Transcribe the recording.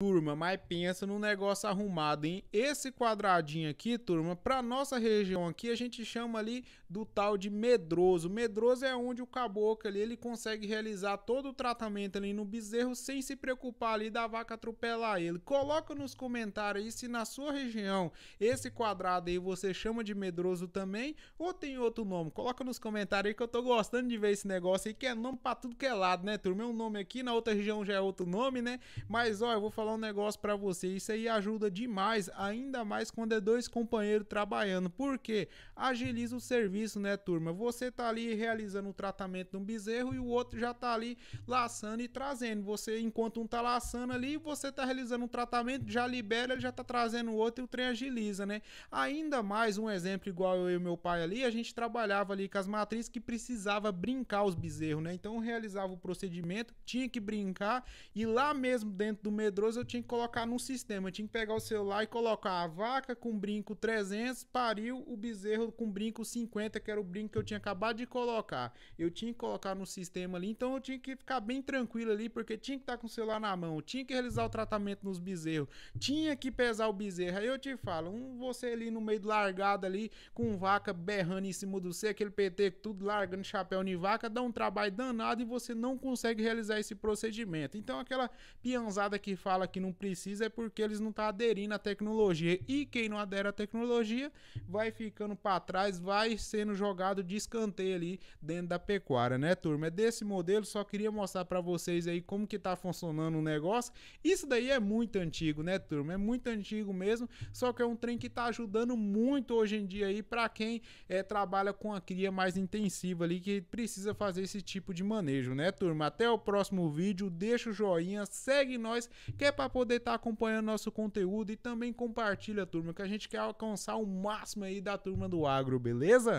Turma, mas pensa num negócio arrumado, hein? Esse quadradinho aqui, turma, pra nossa região aqui, a gente chama ali do tal de medroso. Medroso é onde o caboclo ali, ele consegue realizar todo o tratamento ali no bezerro sem se preocupar ali da vaca atropelar ele. Coloca nos comentários aí se na sua região esse quadrado aí você chama de medroso também ou tem outro nome. Coloca nos comentários aí que eu tô gostando de ver esse negócio aí, que é nome pra tudo que é lado, né, turma? É um nome aqui, na outra região já é outro nome, né? Mas, ó, eu vou falar falar um negócio para você, isso aí ajuda demais, ainda mais quando é dois companheiros trabalhando, porque agiliza o serviço, né, turma? Você tá ali realizando o tratamento de um bezerro e o outro já tá ali laçando e trazendo. Você, enquanto um tá laçando ali, você tá realizando um tratamento, já libera, ele já tá trazendo o outro e o trem agiliza, né? Ainda mais um exemplo igual eu e meu pai ali, a gente trabalhava ali com as matrizes que precisava brincar os bezerros, né? Então realizava o procedimento, tinha que brincar e lá mesmo dentro do medroso eu tinha que colocar no sistema. Eu tinha que pegar o celular e colocar a vaca com brinco 300, pariu o bezerro com brinco 50, que era o brinco que eu tinha acabado de colocar. Eu tinha que colocar no sistema ali, então eu tinha que ficar bem tranquilo ali, porque tinha que estar tá com o celular na mão, tinha que realizar o tratamento nos bezerros, tinha que pesar o bezerro. Aí eu te falo, um você ali no meio do largado ali, com vaca berrando em cima do seu aquele PT tudo largando chapéu em vaca, dá um trabalho danado e você não consegue realizar esse procedimento. Então aquela pianzada que fala que não precisa é porque eles não estão tá aderindo à tecnologia. E quem não adere à tecnologia vai ficando para trás, vai sendo jogado de escanteio ali dentro da pecuária, né, turma? É desse modelo, só queria mostrar para vocês aí como que tá funcionando o negócio. Isso daí é muito antigo, né, turma? É muito antigo mesmo, só que é um trem que tá ajudando muito hoje em dia aí para quem é, trabalha com a cria mais intensiva ali, que precisa fazer esse tipo de manejo, né, turma? Até o próximo vídeo, deixa o joinha, segue nós, que é para poder estar tá acompanhando nosso conteúdo e também compartilha, turma, que a gente quer alcançar o máximo aí da turma do agro, beleza?